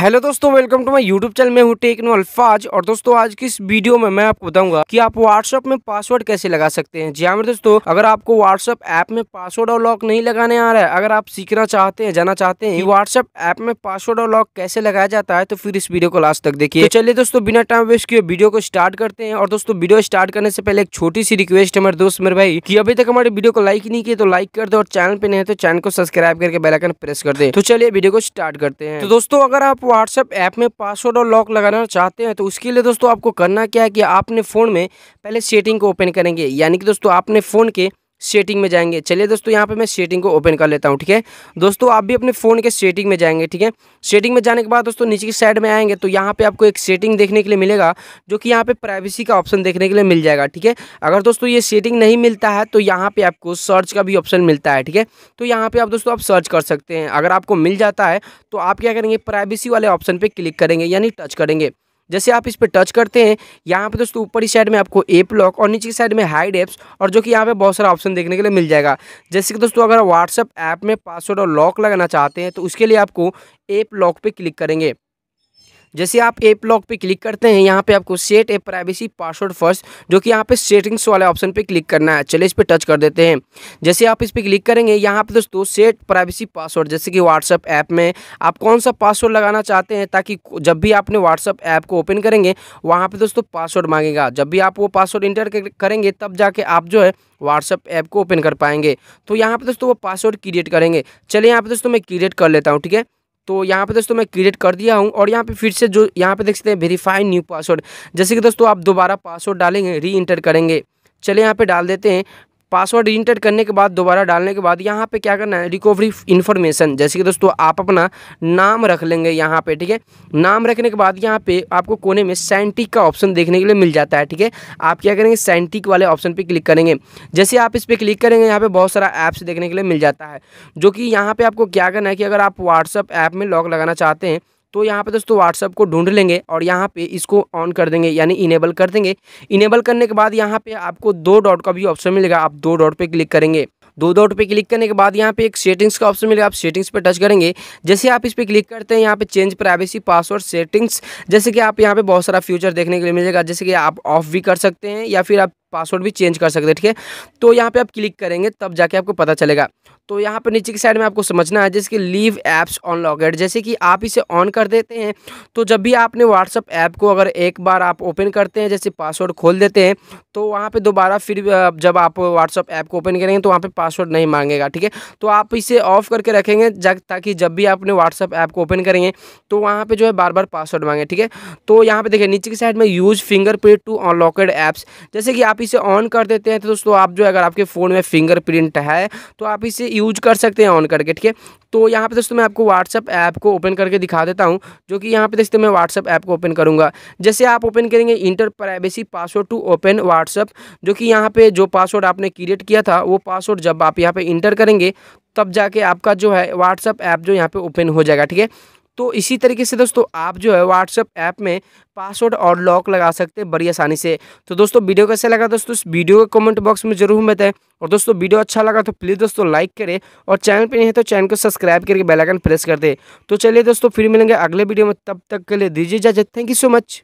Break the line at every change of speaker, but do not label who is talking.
hello दोस्तों welcome to my YouTube channel मैं हूँ टेक्नो अल्फाज और दोस्तों आज की इस वीडियो में मैं आपको बताऊंगा कि आप व्हाट्सएप में पासवर्ड कैसे लगा सकते हैं जी हाँ दोस्तों अगर आपको व्हाट्सअप ऐप में पासवर्ड और लॉक नहीं लगाने आ रहा है अगर आप सीखना चाहते हैं जाना चाहते हैं व्हाट्सएप ऐप में पासवर्ड और लॉक कैसे लगाया जाता है तो फिर इस वीडियो को लास्ट तक देखिए तो चलिए दोस्तों बिना टाइम वेस्ट किए वीडियो को स्टार्ट करते हैं और दोस्तों वीडियो स्टार्ट करने से पहले एक छोटी सी रिक्वेस्ट है मेरे दोस्त मेरे भाई की अभी तक हमारे वीडियो को लाइक नहीं किए तो लाइक कर दो और चैनल पे नहीं तो चैनल को सब्सक्राइब करके बेलाइकन प्रेस कर दे तो चलिए वीडियो को स्टार्ट करते हैं तो दोस्तों अगर आप व्हाट्सएप ऐप में पासवर्ड और लॉक लगाना चाहते हैं तो उसके लिए दोस्तों आपको करना क्या है कि आपने फ़ोन में पहले सेटिंग को ओपन करेंगे यानी कि दोस्तों आपने फ़ोन के सेटिंग में जाएंगे चलिए दोस्तों यहाँ पे मैं सेटिंग को ओपन कर लेता हूँ ठीक है दोस्तों आप भी अपने फ़ोन के सेटिंग में जाएंगे ठीक है सेटिंग में जाने के बाद दोस्तों नीचे की साइड में आएंगे तो यहाँ पे आपको एक सेटिंग देखने के लिए मिलेगा जो कि यहाँ पे प्राइवेसी का ऑप्शन देखने के लिए मिल जाएगा ठीक है अगर दोस्तों ये सेटिंग नहीं मिलता है तो यहाँ पर आपको सर्च का भी ऑप्शन मिलता है ठीक है तो यहाँ पर आप दोस्तों आप सर्च कर सकते हैं अगर आपको मिल जाता है तो आप क्या करेंगे प्राइवेसी वाले ऑप्शन पर क्लिक करेंगे यानी टच करेंगे जैसे आप इस पर टच करते हैं यहाँ पे दोस्तों ऊपर ही साइड में आपको एप लॉक और नीचे की साइड में हाइड एप्स और जो कि यहाँ पे बहुत सारा ऑप्शन देखने के लिए मिल जाएगा जैसे कि दोस्तों अगर व्हाट्सअप ऐप में पासवर्ड और लॉक लगाना चाहते हैं तो उसके लिए आपको एप लॉक पर क्लिक करेंगे जैसे आप एप लॉक पे क्लिक करते हैं यहाँ पे आपको set a privacy password first जो कि यहाँ पे सेटिंग्स वाले ऑप्शन पे क्लिक करना है चलिए इस पर टच कर देते हैं जैसे आप इस पर क्लिक करेंगे यहाँ पे दोस्तों सेट प्राइवेसी पासवर्ड जैसे कि व्हाट्सअप ऐप में आप कौन सा पासवर्ड लगाना चाहते हैं ताकि जब भी आपने व्हाट्सअप ऐप को ओपन करेंगे वहाँ पर दोस्तों पासवर्ड मांगेगा जब भी आप वो पासवर्ड इंटर करेंगे तब जाके आप जो है व्हाट्सअप ऐप को ओपन कर पाएंगे तो यहाँ पर दोस्तों वो पासवर्ड क्रिएट करेंगे चलिए यहाँ पर दोस्तों मैं क्रिएट कर लेता हूँ ठीक है तो यहाँ पे दोस्तों मैं क्रिएट कर दिया हूँ और यहाँ पे फिर से जो यहाँ पे देख सकते हैं वेरीफाई न्यू पासवर्ड जैसे कि दोस्तों आप दोबारा पासवर्ड डालेंगे री इंटर करेंगे चलिए यहाँ पे डाल देते हैं पासवर्ड इंटर करने के बाद दोबारा डालने के बाद यहाँ पे क्या करना है रिकवरी इन्फॉर्मेशन जैसे कि दोस्तों आप अपना नाम रख लेंगे यहाँ पे ठीक है नाम रखने के बाद यहाँ पे आपको कोने में सैंटिक का ऑप्शन देखने के लिए मिल जाता है ठीक है आप क्या करेंगे सैंटिक वाले ऑप्शन पर क्लिक करेंगे जैसे आप इस पर क्लिक करेंगे यहाँ पर बहुत सारा ऐप्स देखने के लिए मिल जाता है जो कि यहाँ पर आपको क्या करना है कि अगर आप व्हाट्सअप ऐप में लॉक लगाना चाहते हैं तो यहाँ पे दोस्तों व्हाट्सअप को ढूंढ लेंगे और यहाँ पे इसको ऑन कर देंगे यानी इनेबल कर देंगे इनेबल करने के बाद यहाँ पे आपको दो डॉट का भी ऑप्शन मिलेगा आप दो डॉट पे क्लिक करेंगे दो डॉट पे क्लिक करने के बाद यहाँ पे एक सेटिंग्स का ऑप्शन मिलेगा आप सेटिंग्स पे टच करेंगे जैसे आप इस पर क्लिक करते हैं यहाँ पे चेंज प्राइवेसी पासवर्ड सेटिंग्स जैसे कि आप यहाँ पे बहुत सारा फ्यूचर देखने के लिए मिलेगा जैसे कि आप ऑफ भी कर सकते हैं या फिर आप पासवर्ड भी चेंज कर सकते हैं ठीक है तो यहाँ पे आप क्लिक करेंगे तब जाके आपको पता चलेगा तो यहाँ पे नीचे की साइड में आपको समझना है जैसे कि लीव ऐप्स ऑन जैसे कि आप इसे ऑन कर देते हैं तो जब भी आपने व्हाट्सअप ऐप को अगर एक बार आप ओपन करते हैं जैसे पासवर्ड खोल देते हैं तो वहाँ पे दोबारा फिर जब आप व्हाट्सअप ऐप को ओपन करेंगे तो वहाँ पे पासवर्ड नहीं मांगेगा ठीक है तो आप इसे ऑफ करके रखेंगे ताकि जब भी आपने व्हाट्सअप ऐप को ओपन करेंगे तो वहाँ पर जो है बार बार पासवर्ड मांगे ठीक है तो यहाँ पर देखिए नीचे की साइड में use finger to unlocked apps जैसे कि आप आप इसे ऑन कर देते हैं तो दोस्तों आप जो अगर आपके फ़ोन में फिंगरप्रिंट है तो आप इसे यूज कर सकते हैं ऑन करके ठीक है तो यहाँ पे दोस्तों मैं आपको व्हाट्सअप ऐप को ओपन करके दिखा देता हूँ जो कि यहाँ पे देखते मैं व्हाट्सअप ऐप को ओपन करूँगा जैसे आप ओपन करेंगे enter privacy password to open WhatsApp जो कि यहाँ पे जो पासवर्ड आपने क्रिएट किया था वो पासवर्ड जब आप यहाँ पे इंटर करेंगे तब जाके आपका जो है व्हाट्सअप ऐप जो यहाँ पे ओपन हो जाएगा ठीक है तो इसी तरीके से दोस्तों आप जो है व्हाट्सअप ऐप में पासवर्ड और लॉक लगा सकते हैं बड़ी आसानी से तो दोस्तों वीडियो कैसे लगा दोस्तों इस वीडियो के कमेंट बॉक्स में जरूर बताएं और दोस्तों वीडियो अच्छा लगा तो प्लीज़ दोस्तों लाइक करें और चैनल पर नहीं है तो चैनल को सब्सक्राइब करके बेलाइकन प्रेस कर दे तो चलिए दोस्तों फिर मिलेंगे अगले वीडियो में तब तक के लिए दीजिए इजाजत थैंक यू सो मच